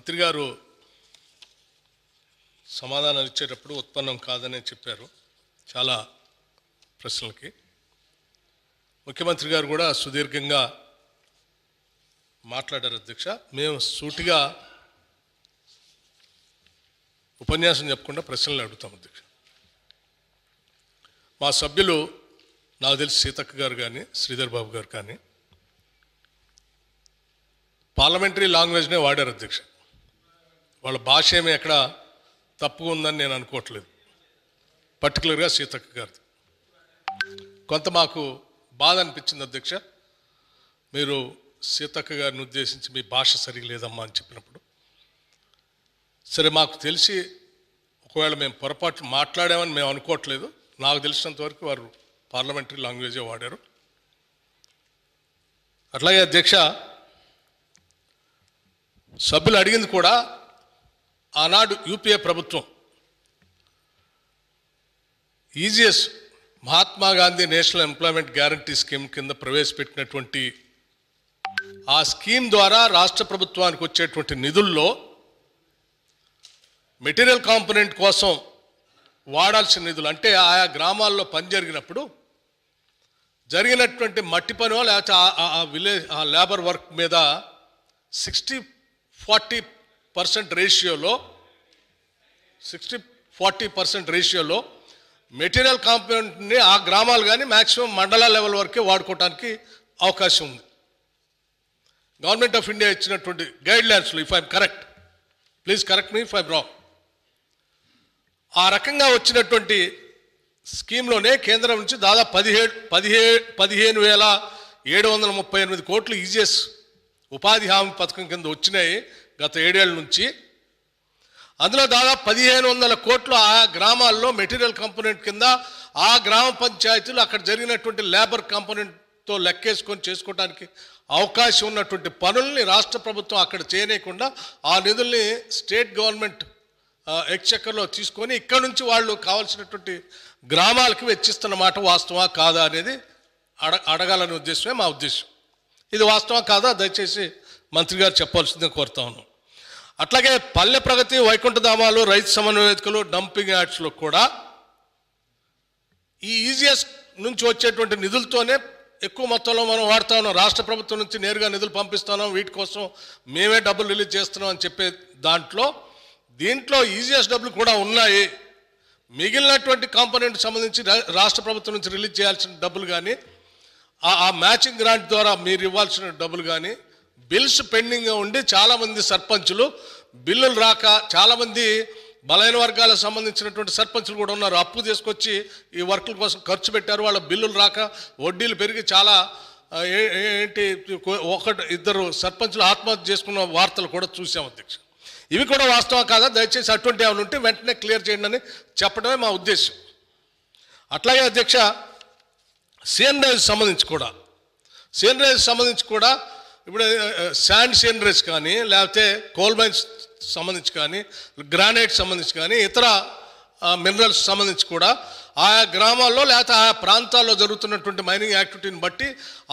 మంత్రి గారు సమాధానాలు ఇచ్చేటప్పుడు ఉత్పన్నం కాదనే చెప్పారు చాలా ప్రశ్నలకి ముఖ్యమంత్రి గారు కూడా సుదీర్ఘంగా మాట్లాడారు అధ్యక్ష మేము సూటిగా ఉపన్యాసం చెప్పకుండా ప్రశ్నలు అడుగుతాం అధ్యక్ష మా సభ్యులు నాకు తెలిసి సీతక్క గారు కానీ శ్రీధర్ బాబు గారు కానీ పార్లమెంటరీ లాంగ్వేజ్నే వాడారు అధ్యక్ష వాళ్ళ భాష ఏమి ఎక్కడ తప్పు ఉందని నేను అనుకోవట్లేదు పర్టికులర్గా సీతక్క గారిది కొంత మాకు బాధ అనిపించింది అధ్యక్ష మీరు సీతక్క గారిని ఉద్దేశించి మీ భాష సరిగా లేదమ్మా అని చెప్పినప్పుడు సరే మాకు తెలిసి ఒకవేళ మేము పొరపాటు మాట్లాడామని మేము అనుకోవట్లేదు నాకు తెలిసినంతవరకు వారు పార్లమెంటరీ లాంగ్వేజే వాడారు అట్లాగే అధ్యక్ష సభ్యులు అడిగింది కూడా ఆనాడు యూపీఏ ప్రభుత్వం EGS Mahatma Gandhi national employment guarantee scheme కింద ప్రవేశపెట్టినటువంటి ఆ స్కీమ్ ద్వారా రాష్ట్ర ప్రభుత్వానికి వచ్చేటువంటి నిధుల్లో మెటీరియల్ కాంపొనెంట్ కోసం వాడాల్సిన నిధులు అంటే ఆయా గ్రామాల్లో పని జరిగినప్పుడు జరిగినటువంటి మట్టి పని లేకపోతే ఆ విలేజ్ ఆ లేబర్ వర్క్ మీద సిక్స్టీ ఫార్టీ పర్సెంట్ రేషియోలో సిక్స్టీ ఫార్టీ పర్సెంట్ రేషియోలో మెటీరియల్ కాంపోనెంట్ని ఆ గ్రామాలు కానీ మ్యాక్సిమం మండల లెవెల్ వరకే వాడుకోవడానికి అవకాశం ఉంది గవర్నమెంట్ ఆఫ్ ఇండియా ఇచ్చినటువంటి గైడ్ లైన్స్లో if I'm correct please correct me if I'm wrong ఆ రకంగా వచ్చినటువంటి స్కీమ్లోనే కేంద్రం నుంచి దాదాపు పదిహేడు పదిహే పదిహేను వేల ఏడు వందల ముప్పై ఎనిమిది కోట్లు ఈజీఎస్ ఉపాధి హామీ పథకం కింద వచ్చినాయి గత ఏడేళ్ళ నుంచి అందులో దాదాపు పదిహేను వందల కోట్లు ఆ గ్రామాల్లో మెటీరియల్ కంపోనెంట్ కింద ఆ గ్రామ పంచాయతీలు అక్కడ జరిగినటువంటి లేబర్ కంపోనెంట్తో లెక్కేసుకొని చేసుకోవడానికి అవకాశం ఉన్నటువంటి పనుల్ని రాష్ట్ర ప్రభుత్వం అక్కడ చేయలేకుండా ఆ నిధుల్ని స్టేట్ గవర్నమెంట్ ఎక్చక్కర్లో తీసుకొని ఇక్కడ నుంచి వాళ్ళు కావాల్సినటువంటి గ్రామాలకు వెచ్చిస్తున్నమాట వాస్తవా కాదా అనేది అడ అడగాలనే ఉద్దేశమే మా ఉద్దేశం ఇది వాస్తవం కాదా దయచేసి మంత్రి గారు చెప్పాల్సిందే కోరుతా ఉన్నాం అట్లాగే పల్లె ప్రగతి వైకుంఠధామాలు రైతు సమన్వయతలు డంపింగ్ యాడ్స్లో కూడా ఈ ఈజీఎస్ నుంచి వచ్చేటువంటి నిధులతోనే ఎక్కువ మొత్తంలో మనం వాడుతా ఉన్నాం రాష్ట్ర ప్రభుత్వం నుంచి నేరుగా నిధులు పంపిస్తున్నాం వీటి కోసం మేమే డబ్బులు రిలీజ్ చేస్తున్నాం అని చెప్పే దాంట్లో దీంట్లో ఈజీఎస్ డబ్బులు కూడా ఉన్నాయి మిగిలినటువంటి కాంపొనెంట్ సంబంధించి రాష్ట్ర ప్రభుత్వం నుంచి రిలీజ్ చేయాల్సిన డబ్బులు కానీ ఆ మ్యాచింగ్ గ్రాంట్ ద్వారా మీరు ఇవ్వాల్సిన డబ్బులు కానీ బిల్స్ పెండింగ్గా ఉండి చాలామంది సర్పంచులు బిల్లులు రాక చాలామంది బలైన వర్గాలకు సంబంధించినటువంటి సర్పంచులు కూడా ఉన్నారు అప్పు తీసుకొచ్చి ఈ వర్కుల కోసం ఖర్చు పెట్టారు వాళ్ళ బిల్లులు రాక వడ్డీలు పెరిగి చాలా ఏంటి ఒకటి ఇద్దరు సర్పంచులు ఆత్మహత్య చేసుకున్న వార్తలు కూడా చూసాం అధ్యక్ష ఇవి కూడా వాస్తవం కాదా దయచేసి అటువంటి ఏమైనా ఉంటే వెంటనే క్లియర్ చేయండి అని చెప్పడమే మా ఉద్దేశం అట్లాగే అధ్యక్ష సీఎన్ రైజ్ సంబంధించి కూడా సీఎన్ రైజ్ సంబంధించి కూడా ఇప్పుడు శాండ్ సీనరీస్ కానీ లేకపోతే కోల్ మైన్స్ సంబంధించి కానీ గ్రానైట్ సంబంధించి కానీ ఇతర మినరల్స్ సంబంధించి కూడా ఆయా గ్రామాల్లో లేకపోతే ఆయా ప్రాంతాల్లో జరుగుతున్నటువంటి మైనింగ్ యాక్టివిటీని బట్టి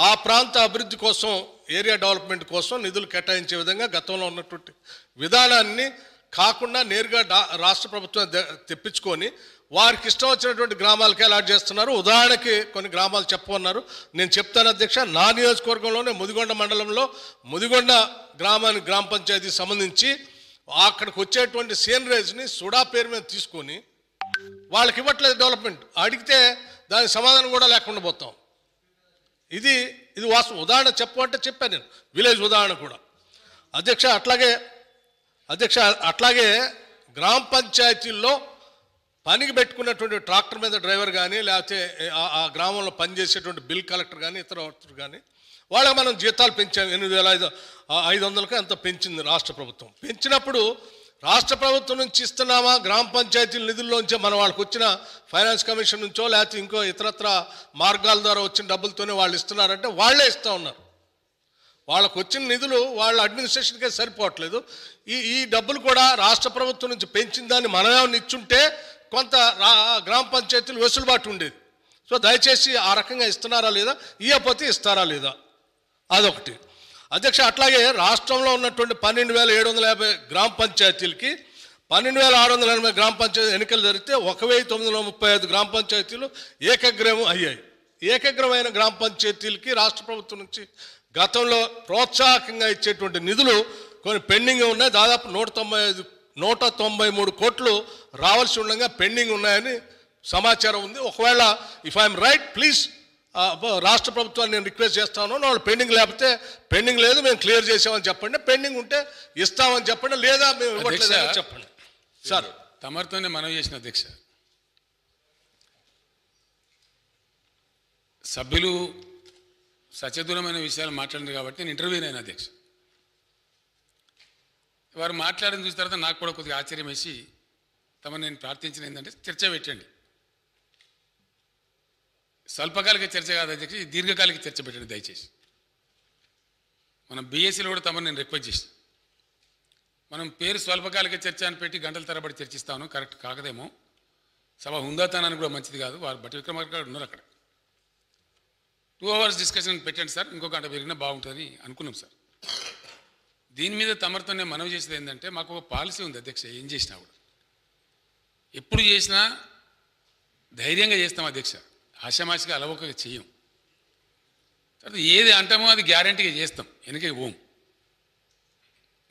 ఆ ప్రాంత అభివృద్ధి కోసం ఏరియా డెవలప్మెంట్ కోసం నిధులు కేటాయించే విధంగా గతంలో ఉన్నటువంటి విధానాన్ని కాకుండా నేరుగా రాష్ట్ర ప్రభుత్వం తెప్పించుకొని వారికి ఇష్టం వచ్చినటువంటి గ్రామాలకి అలాట్ చేస్తున్నారు ఉదాహరణకి కొన్ని గ్రామాలు చెప్పమన్నారు నేను చెప్తాను అధ్యక్ష నా నియోజకవర్గంలోనే ముదిగొండ మండలంలో ముదిగొండ గ్రామానికి గ్రామ పంచాయతీ సంబంధించి అక్కడికి వచ్చేటువంటి సీనరేజ్ని సుడా పేరు మీద తీసుకొని వాళ్ళకి ఇవ్వట్లేదు డెవలప్మెంట్ అడిగితే దానికి సమాధానం కూడా లేకుండా పోతాం ఇది ఇది వాస్తవం ఉదాహరణ చెప్పమంటే చెప్పాను నేను విలేజ్ ఉదాహరణ కూడా అధ్యక్ష అట్లాగే అధ్యక్ష అట్లాగే గ్రామ పంచాయతీల్లో పనికి పెట్టుకున్నటువంటి ట్రాక్టర్ మీద డ్రైవర్ కానీ లేకపోతే ఆ గ్రామంలో పనిచేసేటువంటి బిల్ కలెక్టర్ కానీ ఇతర కానీ వాళ్ళకి మనం జీతాలు పెంచాం ఎనిమిది వేల ఐదు ఐదు వందలకు అంత పెంచింది రాష్ట్ర ప్రభుత్వం పెంచినప్పుడు రాష్ట్ర ప్రభుత్వం నుంచి ఇస్తున్నామా గ్రామ పంచాయతీల నిధుల్లోంచే మనం వాళ్ళకు వచ్చిన ఫైనాన్స్ కమిషన్ నుంచో లేకపోతే ఇంకో ఇతరత్ర మార్గాల ద్వారా వచ్చిన డబ్బులతోనే వాళ్ళు ఇస్తున్నారంటే వాళ్ళే ఇస్తూ ఉన్నారు వాళ్ళకు వచ్చిన నిధులు వాళ్ళ అడ్మినిస్ట్రేషన్కే సరిపోవట్లేదు ఈ ఈ డబ్బులు కూడా రాష్ట్ర ప్రభుత్వం నుంచి పెంచిన దాన్ని మనమే ఇచ్చుంటే కొంత గ్రామ పంచాయతీలు వెసులుబాటు ఉండేది సో దయచేసి ఆ రకంగా ఇస్తున్నారా లేదా ఇయ్యపోతే ఇస్తారా లేదా అదొకటి అధ్యక్ష అట్లాగే రాష్ట్రంలో ఉన్నటువంటి పన్నెండు వేల ఏడు వందల యాభై గ్రామ పంచాయతీలకి పన్నెండు వేల ఆరు వందల ఎనభై గ్రామ పంచాయతీ ఎన్నికలు జరిగితే ఒక వెయ్యి తొమ్మిది వందల ముప్పై ఐదు గ్రామ పంచాయతీలు ఏకగ్రహం అయ్యాయి ఏకగ్రమైన గ్రామ పంచాయతీలకి రాష్ట్ర ప్రభుత్వం నుంచి గతంలో ప్రోత్సాహకంగా ఇచ్చేటువంటి నిధులు కొన్ని పెండింగ్ ఉన్నాయి దాదాపు నూట తొంభై ఐదు నూట తొంభై మూడు కోట్లు రావాల్సి ఉండగా పెండింగ్ ఉన్నాయని సమాచారం ఉంది ఒకవేళ ఇఫ్ ఐఎమ్ రైట్ ప్లీజ్ రాష్ట్ర ప్రభుత్వాన్ని నేను రిక్వెస్ట్ చేస్తాను వాళ్ళు పెండింగ్ లేకపోతే పెండింగ్ లేదు మేము క్లియర్ చేసామని చెప్పండి పెండింగ్ ఉంటే ఇస్తామని చెప్పండి లేదా మేము ఇవ్వట్లేదు చెప్పండి సార్ తమరితోనే మనం చేసిన అధ్యక్ష సభ్యులు సచతురమైన విషయాలు మాట్లాడింది కాబట్టి నేను ఇంటర్వ్యూ అయిన అధ్యక్ష వారు మాట్లాడిన చూసిన తర్వాత నాకు కూడా కొద్దిగా ఆశ్చర్యం వేసి తమ నేను ప్రార్థించిన ఏంటంటే చర్చ పెట్టండి స్వల్పకాలిక చర్చ కాదని చెప్పి దీర్ఘకాలిక చర్చ పెట్టండి దయచేసి మనం బీఎస్సీలో e కూడా తమను నేను రిక్వెస్ట్ చేసి మనం పేరు స్వల్పకాలిక చర్చ అని పెట్టి గంటల తరబడి చర్చిస్తాను కరెక్ట్ కాకదేమో సభ హుందాతనానికి కూడా మంచిది కాదు వారు బట్టి విక్రమార్క ఉన్నారు అక్కడ టూ అవర్స్ డిస్కషన్ పెట్టండి సార్ ఇంకో గంట పెరిగినా బాగుంటుందని అనుకున్నాం సార్ దీని మీద తమరితో నేను మనవి చేసేది ఏంటంటే మాకు ఒక పాలసీ ఉంది అధ్యక్ష ఏం చేసినా కూడా ఎప్పుడు చేసినా ధైర్యంగా చేస్తాం అధ్యక్ష ఆశామాషిగా అలవకగా చేయం తర్వాత ఏది అంటామో అది గ్యారంటీగా చేస్తాం వెనక ఓం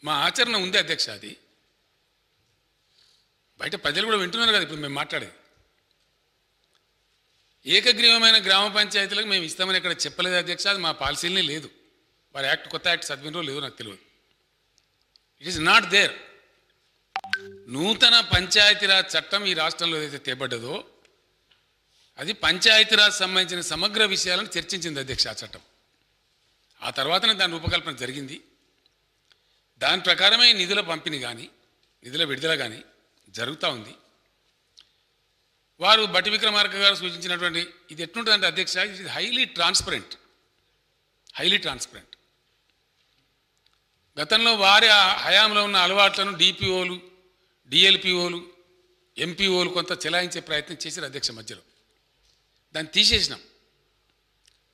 మా ఆచరణ ఉంది అధ్యక్ష అది బయట ప్రజలు కూడా వింటున్నారు కదా ఇప్పుడు మేము మాట్లాడేది ఏకగ్రీవమైన గ్రామ పంచాయతీలకు మేము ఇస్తామని ఇక్కడ చెప్పలేదు అధ్యక్ష అది మా పాలసీలనే లేదు వారి యాక్ట్ కొత్త యాక్ట్ చదివినరో లేదో నాకు తెలియదు ఇట్ ఈస్ నాట్ దేర్ నూతన పంచాయతీరాజ్ చట్టం ఈ రాష్ట్రంలో ఏదైతే తేబడ్డదో అది పంచాయతీరాజ్ సంబంధించిన సమగ్ర విషయాలను చర్చించింది అధ్యక్ష ఆ చట్టం ఆ తర్వాతనే దాని రూపకల్పన జరిగింది దాని ప్రకారమే నిధుల పంపిణీ కానీ నిధుల విడుదల కానీ జరుగుతూ ఉంది వారు బట్టి విక్రమార్క గారు సూచించినటువంటి ఇది ఎట్లుంటుందంటే అధ్యక్ష ఇది హైలీ ట్రాన్స్పరెంట్ హైలీ ట్రాన్స్పరెంట్ గతంలో వారి హయాంలో ఉన్న అలవాట్లను డిపిఓలు డిఎల్పిఓలు ఎంపీఓలు కొంత చెలాయించే ప్రయత్నం చేశారు అధ్యక్ష మధ్యలో దాన్ని తీసేసినాం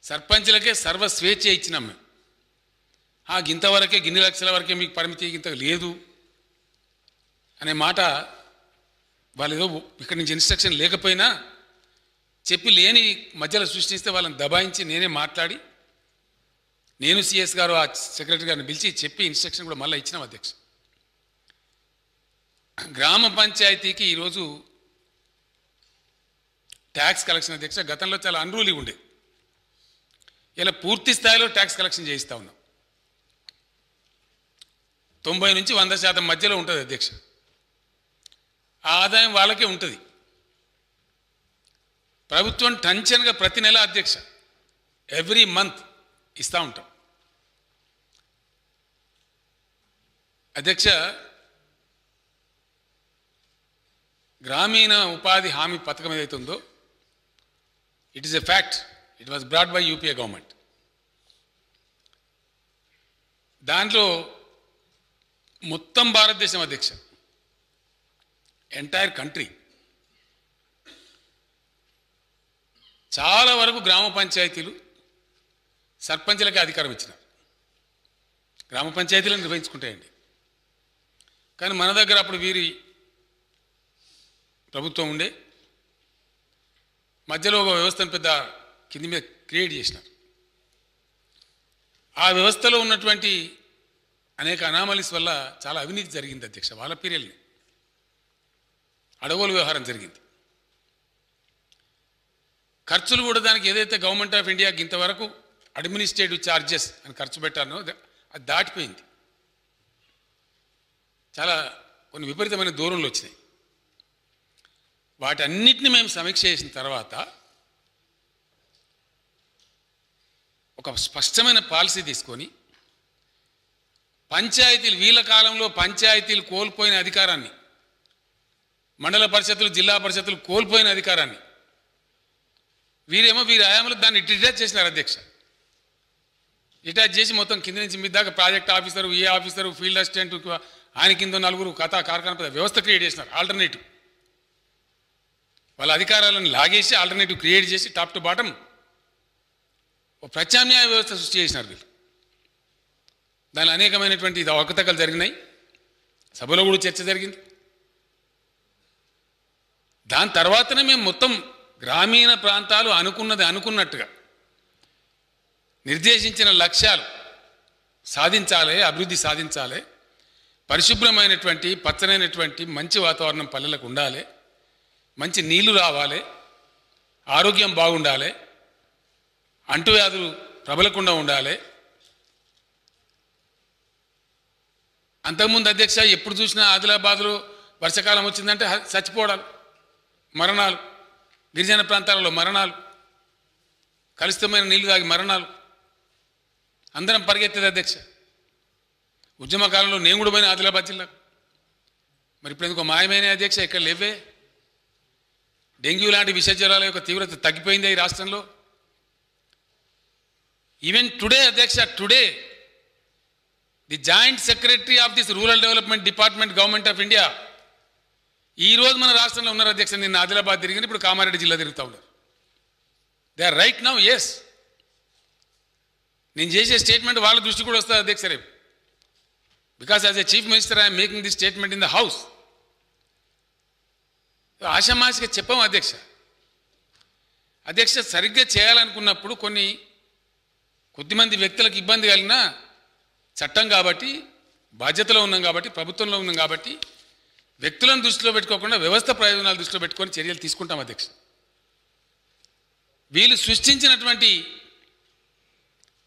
సర్పంచ్లకే సర్వ స్వేచ్ఛ ఇచ్చినాం మేము ఆ గింతవరకే గిన్నె గిన్ని లక్షల వరకే మీకు పరిమితి గింత లేదు అనే మాట వాళ్ళు ఏదో ఇక్కడి నుంచి ఇన్స్ట్రక్షన్ లేకపోయినా చెప్పి లేని మధ్యలో సృష్టిస్తే వాళ్ళని దబాయించి నేనే మాట్లాడి నేను సిఎస్ గారు ఆ సెక్రటరీ గారిని పిలిచి చెప్పి ఇన్స్ట్రక్షన్ కూడా మళ్ళీ ఇచ్చినాం అధ్యక్ష గ్రామ పంచాయతీకి ఈరోజు ట్యాక్స్ కలెక్షన్ అధ్యక్ష గతంలో చాలా అన్రూలీ ఉండే ఇలా పూర్తి స్థాయిలో ట్యాక్స్ కలెక్షన్ చేయిస్తూ ఉన్నాం తొంభై నుంచి వంద శాతం మధ్యలో ఉంటుంది అధ్యక్ష ఆ ఆదాయం వాళ్ళకే ఉంటుంది ప్రభుత్వం టెన్షన్గా ప్రతి నెల అధ్యక్ష ఎవ్రీ మంత్ ఇస్తూ ఉంటాం అధ్యక్ష గ్రామీణ ఉపాధి హామీ పథకం ఏదైతే ఉందో it is a fact it was brought by UPA government దాంట్లో మొత్తం భారతదేశం అధ్యక్ష ఎంటైర్ కంట్రీ చాలా వరకు గ్రామ పంచాయతీలు సర్పంచ్లకే అధికారం ఇచ్చిన గ్రామ పంచాయతీలను నిర్వహించుకుంటాయండి కానీ మన దగ్గర అప్పుడు వీరి ప్రభుత్వం ఉండే మధ్యలో ఒక వ్యవస్థను పెద్ద కింది మీద క్రియేట్ చేసినారు ఆ వ్యవస్థలో ఉన్నటువంటి అనేక అనామలీస్ వల్ల చాలా అవినీతి జరిగింది అధ్యక్ష వాళ్ళ పీరియల్ని అడవులు వ్యవహారం జరిగింది ఖర్చులు కూడా దానికి ఏదైతే గవర్నమెంట్ ఆఫ్ ఇండియాకి ఇంతవరకు అడ్మినిస్ట్రేటివ్ ఛార్జెస్ అని ఖర్చు పెట్టానో అది దాటిపోయింది చాలా కొన్ని విపరీతమైన దూరంలో వచ్చినాయి వాటన్నిటిని మేము సమీక్ష చేసిన తర్వాత ఒక స్పష్టమైన పాలసీ తీసుకొని పంచాయతీలు వీళ్ళ కాలంలో పంచాయతీలు కోల్పోయిన అధికారాన్ని మండల పరిషత్తులు జిల్లా పరిషత్తులు కోల్పోయిన అధికారాన్ని వీరేమో వీరి ఆయాములు దాన్ని రిటైర్ చేసినారు అధ్యక్ష రిటైర్ చేసి మొత్తం కింద నుంచి మీ దాకా ప్రాజెక్ట్ ఆఫీసరు ఏ ఆఫీసరు ఫీల్డ్ అసిస్టెంట్ ఆయన కింద నలుగురు కథా కార్ఖాన వ్యవస్థ క్రియేట్ చేసినారు ఆల్టర్నేటివ్ వాళ్ళ అధికారాలను లాగేసి ఆల్టర్నేటివ్ క్రియేట్ చేసి టాప్ టు బాటం ప్రత్యామ్నాయ వ్యవస్థ సృష్టి చేసినారు వీళ్ళు దాని అనేకమైనటువంటి అవకతకలు జరిగినాయి సభలో కూడా చర్చ జరిగింది దాని తర్వాతనే మేము మొత్తం గ్రామీణ ప్రాంతాలు అనుకున్నది అనుకున్నట్టుగా నిర్దేశించిన లక్ష్యాలు సాధించాలి అభివృద్ధి సాధించాలి పరిశుభ్రమైనటువంటి పచ్చనైనటువంటి మంచి వాతావరణం పల్లెలకు ఉండాలి మంచి నీళ్లు రావాలి ఆరోగ్యం బాగుండాలి అంటువ్యాధులు ప్రబలకుండా ఉండాలి అంతకుముందు అధ్యక్ష ఎప్పుడు చూసినా ఆదిలాబాద్లో వర్షాకాలం వచ్చిందంటే చచ్చిపోవడాలు మరణాలు గిరిజన ప్రాంతాలలో మరణాలు కలుషితమైన నీళ్లు తాగి మరణాలు అందరం పరిగెత్తేది అధ్యక్ష ఉద్యమకాలంలో నేను కూడా పోయిన ఆదిలాబాద్ జిల్లాకు మరి ఇప్పుడు ఎందుకో మాయమైన అధ్యక్ష ఇక్కడ లేవే డెంగ్యూ లాంటి విషజ్వరాల యొక్క తీవ్రత తగ్గిపోయింది ఈ రాష్ట్రంలో ఈవెన్ టుడే అధ్యక్ష today the joint secretary of this rural development department government of India ఈ రోజు మన రాష్ట్రంలో ఉన్నారు అధ్యక్ష నిన్న ఆదిలాబాద్ తిరిగిన ఇప్పుడు కామారెడ్డి జిల్లా తిరుగుతా ఉన్నారు they are right now yes నేను చేసే స్టేట్మెంట్ వాళ్ళ దృష్టి కూడా వస్తుంది అధ్యక్ష రేపు because as a chief minister I'm making this statement in the house ఆషమాషిగా చెప్పాము అధ్యక్ష అధ్యక్ష సరిగ్గా చేయాలనుకున్నప్పుడు కొన్ని కొద్దిమంది వ్యక్తులకు ఇబ్బంది కలిగిన చట్టం కాబట్టి బాధ్యతలో ఉన్నాం కాబట్టి ప్రభుత్వంలో ఉన్నాం కాబట్టి వ్యక్తులను దృష్టిలో పెట్టుకోకుండా వ్యవస్థ ప్రయోజనాలు దృష్టిలో పెట్టుకొని చర్యలు తీసుకుంటాం అధ్యక్ష వీళ్ళు సృష్టించినటువంటి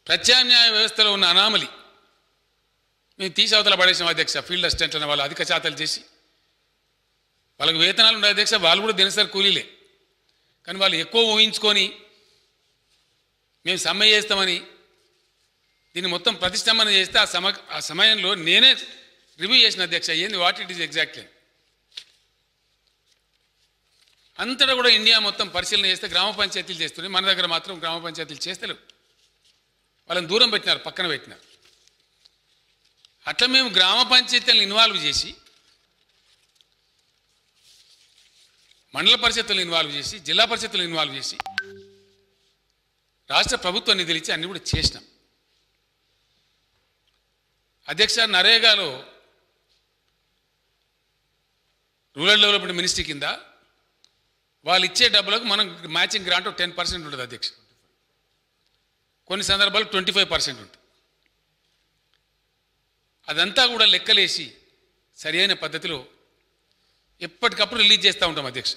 ప్రత్యామ్నాయ వ్యవస్థలో ఉన్న అనామలి మేము తీసి అవతల పడేసాం అధ్యక్ష ఫీల్డ్ అసిస్టెంట్ అనే వాళ్ళు అధిక శాతాలు చేసి వాళ్ళకి వేతనాలు ఉండే అధ్యక్ష వాళ్ళు కూడా దినసరి కూలీలే కానీ వాళ్ళు ఎక్కువ ఊహించుకొని మేము సమ్మె చేస్తామని దీన్ని మొత్తం ప్రతిష్టంభన చేస్తే ఆ సమ ఆ సమయంలో నేనే రివ్యూ చేసిన అధ్యక్ష ఏంది వాట్ ఇట్ ఈస్ ఎగ్జాక్ట్లీ అంతటా కూడా ఇండియా మొత్తం పరిశీలన చేస్తే గ్రామ పంచాయతీలు చేస్తున్నాయి మన దగ్గర మాత్రం గ్రామ పంచాయతీలు చేస్తలేవు వాళ్ళని దూరం పెట్టినారు పక్కన పెట్టినారు అట్లా మేము గ్రామ పంచాయతీలను ఇన్వాల్వ్ చేసి మండల పరిషత్తులను ఇన్వాల్వ్ చేసి జిల్లా పరిషత్తులను ఇన్వాల్వ్ చేసి రాష్ట్ర ప్రభుత్వం నిధులు ఇచ్చి అన్నీ కూడా చేసినాం అధ్యక్ష నరేగాలో రూరల్ డెవలప్మెంట్ మినిస్ట్రీ కింద వాళ్ళు ఇచ్చే డబ్బులకు మనం మ్యాచింగ్ గ్రాంట్ టెన్ పర్సెంట్ ఉంటుంది అధ్యక్ష కొన్ని సందర్భాలు ట్వంటీ ఫైవ్ పర్సెంట్ ఉంటుంది అదంతా కూడా లెక్కలేసి సరైన పద్ధతిలో ఎప్పటికప్పుడు రిలీజ్ చేస్తూ ఉంటాం అధ్యక్ష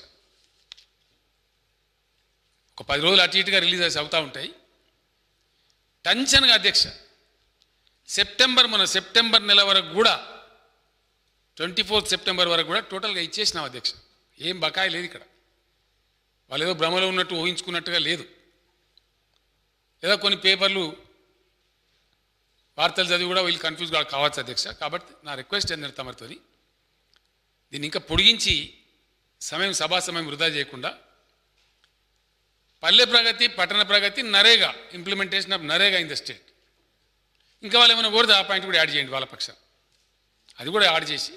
ఒక పది రోజులు అటు ఇటుగా రిలీజ్ అవుతూ ఉంటాయి టెన్షన్గా అధ్యక్ష సెప్టెంబర్ మన సెప్టెంబర్ నెల వరకు కూడా ట్వంటీ ఫోర్త్ సెప్టెంబర్ వరకు కూడా టోటల్గా ఇచ్చేసినాం అధ్యక్ష ఏం బకాయి లేదు ఇక్కడ వాళ్ళు ఏదో భ్రమలో ఉన్నట్టు ఊహించుకున్నట్టుగా లేదు ఏదో కొన్ని పేపర్లు వార్తలు చదివి కూడా వీళ్ళు కన్ఫ్యూజ్ కావచ్చు అధ్యక్ష కాబట్టి నా రిక్వెస్ట్ ఏంటంటే తమరితో దీన్ని ఇంకా పొడిగించి సమయం సభా సమయం వృధా చేయకుండా Palle Pragati Pattana Pragati NREGA implementation of NREGA in the state ఇంకా వాళ్ళు ఏమైనా కోరితే ఆ పాయింట్ కూడా యాడ్ చేయండి వాళ్ళ పక్షం అది కూడా యాడ్ చేసి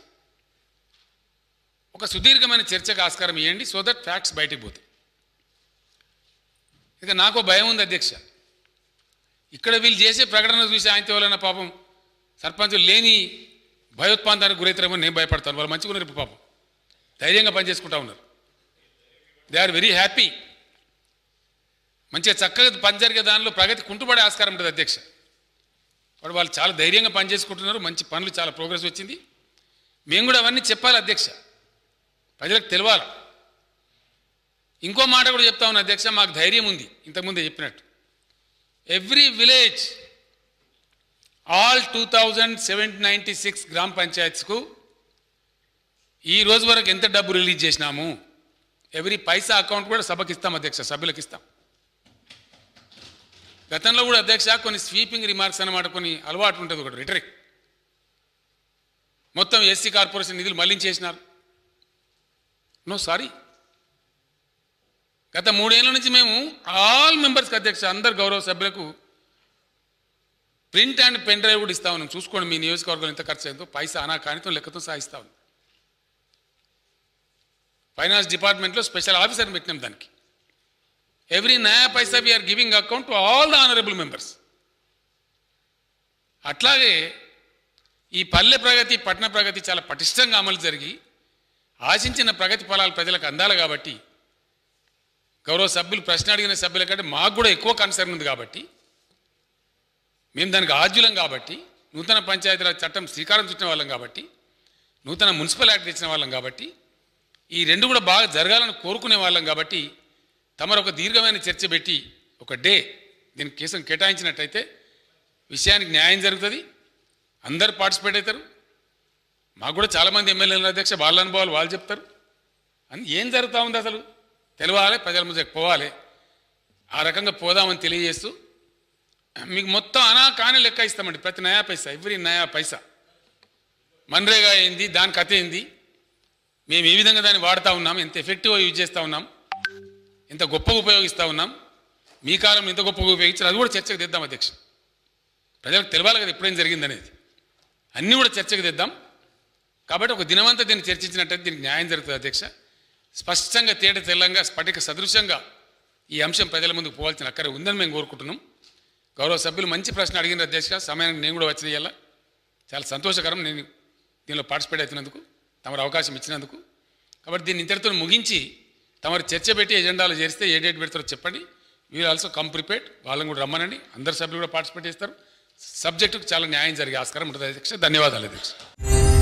ఒక సుదీర్ఘమైన చర్చకు ఆస్కారం ఇవ్వండి సో దట్ ఫ్యాక్ట్స్ బయటకు పోతాయి ఇక నాకు భయం ఉంది అధ్యక్ష ఇక్కడ వీళ్ళు చేసే ప్రకటన చూసి ఆయన ఎవరైనా పాపం సర్పంచులు లేని భయోత్పాంతానికి గురవుతారేమో నేను భయపడతాను వాళ్ళు మంచిగా ఉన్నారు పాపం ధైర్యంగా పనిచేసుకుంటా ఉన్నారు దే ఆర్ వెరీ హ్యాపీ మంచిగా చక్కగా పని జరిగే దానిలో ప్రగతి కుంటుపడే ఆస్కారం ఉంటుంది అధ్యక్ష వాడు వాళ్ళు చాలా ధైర్యంగా పనిచేసుకుంటున్నారు మంచి పనులు చాలా ప్రోగ్రెస్ వచ్చింది మేము కూడా అవన్నీ చెప్పాలి అధ్యక్ష ప్రజలకు తెలియాలి ఇంకో మాట కూడా చెప్తా ఉన్నా అధ్యక్ష మాకు ధైర్యం ఉంది ఇంతకుముందే చెప్పినట్టు every village all two thousand seven ninety six గ్రామ పంచాయత్స్కు ఈ రోజు వరకు ఎంత డబ్బు రిలీజ్ చేసినాము ఎవ్రీ పైసా అకౌంట్ కూడా సభకి ఇస్తాం అధ్యక్ష సభ్యులకు ఇస్తాం గతంలో కూడా అధ్యక్ష కొన్ని స్వీపింగ్ రిమార్క్స్ అనమాట కొన్ని అలవాటు ఉంటుంది ఒకటి రిటరిక్ మొత్తం ఎస్సీ కార్పొరేషన్ నిధులు చేసినారు నో సారీ గత మూడేళ్ల నుంచి మేము ఆల్ మెంబర్స్కి అధ్యక్ష అందరు గౌరవ సభ్యులకు ప్రింట్ అండ్ పెన్ డ్రైవ్ కూడా ఇస్తా ఉన్నాం చూసుకోండి మీ నియోజకవర్గం ఎంత ఖర్చు అయిందో పైసా కానితో లెక్కతో సాగిస్తా ఉంది ఫైనాన్స్ డిపార్ట్మెంట్లో స్పెషల్ ఆఫీసర్ పెట్టినాం దానికి every naya paisa we are giving account to all the honourable members అట్లాగే ఈ పల్లె ప్రగతి పట్టణ ప్రగతి చాలా పటిష్టంగా అమలు జరిగి ఆశించిన ప్రగతి ఫలాలు ప్రజలకు అందాలి కాబట్టి గౌరవ సభ్యులు ప్రశ్న అడిగిన సభ్యుల కంటే మాకు కూడా ఎక్కువ కన్సర్న్ ఉంది కాబట్టి మేము దానికి ఆద్యులం కాబట్టి నూతన పంచాయతీరాజ్ చట్టం శ్రీకారం చుట్టిన వాళ్ళం కాబట్టి నూతన మున్సిపల్ యాక్ట్ ఇచ్చిన వాళ్ళం కాబట్టి ఈ రెండు కూడా బాగా జరగాలని కోరుకునే వాళ్ళం కాబట్టి తమరు ఒక దీర్ఘమైన చర్చ పెట్టి ఒక డే దీనికి కేసును కేటాయించినట్టయితే విషయానికి న్యాయం జరుగుతుంది అందరు పార్టిసిపేట్ అవుతారు మాకు కూడా చాలామంది ఎమ్మెల్యేల అధ్యక్ష వాళ్ళ అనుభవాలు వాళ్ళు చెప్తారు అని ఏం జరుగుతూ ఉంది అసలు తెలవాలి ప్రజల మధ్యకు పోవాలి ఆ రకంగా పోదామని తెలియజేస్తూ మీకు మొత్తం అనా కాని లెక్క ఇస్తామండి ప్రతి నయా పైసా ఎవ్రీ నయా పైసా మన్రేగా ఏంది దాని కథ ఏంది మేము ఏ విధంగా దాన్ని వాడుతూ ఉన్నాం ఎంత ఎఫెక్టివ్గా యూజ్ చేస్తూ ఉన్నాం ఎంత గొప్పగా ఉపయోగిస్తూ ఉన్నాం మీ కాలం ఎంత గొప్పగా ఉపయోగించారు అది కూడా చర్చకు తెద్దాం అధ్యక్ష ప్రజలకు తెలవాలి కదా ఎప్పుడేం జరిగిందనేది అన్నీ కూడా చర్చకు తెద్దాం కాబట్టి ఒక దినమంతా దీన్ని చర్చించినట్టయితే దీనికి న్యాయం జరుగుతుంది అధ్యక్ష స్పష్టంగా తేట తెల్లంగా స్ఫటిక సదృశ్యంగా ఈ అంశం ప్రజల ముందుకు పోవాల్సిన అక్కడ ఉందని మేము కోరుకుంటున్నాం గౌరవ సభ్యులు మంచి ప్రశ్న అడిగిన అధ్యక్ష సమయానికి నేను కూడా వచ్చిన చాలా సంతోషకరం నేను దీనిలో పార్టిసిపేట్ అవుతున్నందుకు తమరు అవకాశం ఇచ్చినందుకు కాబట్టి దీన్ని ఇంతటితో ముగించి తమరు చర్చ పెట్టి ఎజెండాలు చేస్తే ఏ డేట్ పెడతారో చెప్పండి వీల్ ఆల్సో కమ్ ప్రిపేర్డ్ వాళ్ళని కూడా రమ్మనండి అందరు సభ్యులు కూడా పార్టిసిపేట్ చేస్తారు సబ్జెక్టుకు చాలా న్యాయం జరిగే ఆస్కారం ఉంటుంది అధ్యక్ష ధన్యవాదాలు అధ్యక్ష